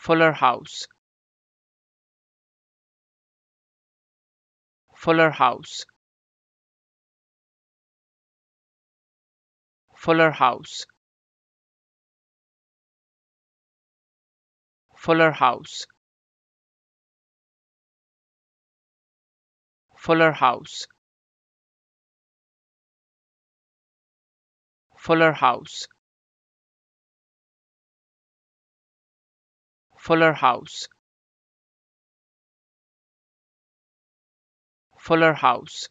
Fuller House Fuller House Fuller House Fuller House Fuller House Fuller House Fuller House Fuller House